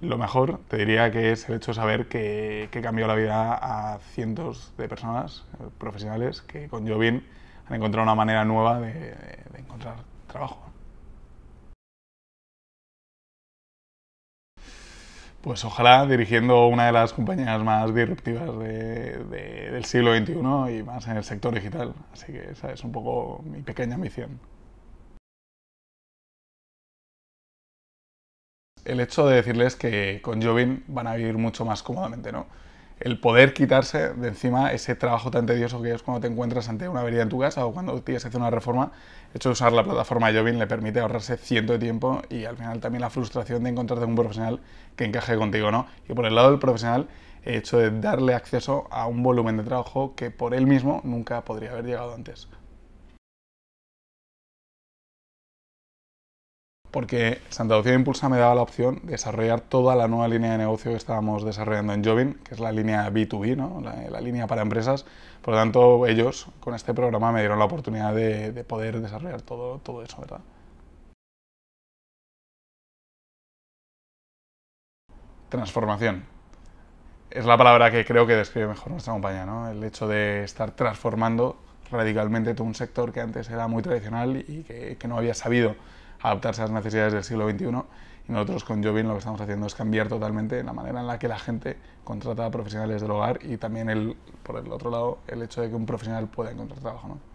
lo mejor te diría que es el hecho de saber que, que cambió la vida a cientos de personas eh, profesionales que con Jobin han encontrado una manera nueva de, encontrar trabajo. Pues ojalá dirigiendo una de las compañías más disruptivas del siglo XXI y más en el sector digital. Así que esa es un poco mi pequeña ambición. el hecho de decirles que con Jobin van a vivir mucho más cómodamente, ¿no? El poder quitarse de encima ese trabajo tan tedioso que es cuando te encuentras ante una avería en tu casa o cuando tienes que hacer una reforma. El hecho de usar la plataforma Jobin le permite ahorrarse ciento de tiempo y al final también la frustración de encontrarte un profesional que encaje contigo, ¿no? Y por el lado del profesional, el hecho de darle acceso a un volumen de trabajo que por él mismo nunca podría haber llegado antes. porque Santa Lucía Impulsa me daba la opción de desarrollar toda la nueva línea de negocio que estábamos desarrollando en Jobin, que es la línea B2B, ¿no? la, línea para empresas. Por lo tanto, ellos con este programa me dieron la oportunidad de, poder desarrollar todo, todo eso, ¿verdad? Transformación. Es la palabra que creo que describe mejor nuestra compañía, ¿no? El hecho de estar transformando radicalmente todo un sector que antes era muy tradicional y que no había sabido adaptarse a las necesidades del siglo XXI y nosotros con Jovin lo que estamos haciendo es cambiar totalmente la manera en la que la gente contrata a profesionales del hogar y también el, por el otro lado el hecho de que un profesional pueda encontrar trabajo. ¿no?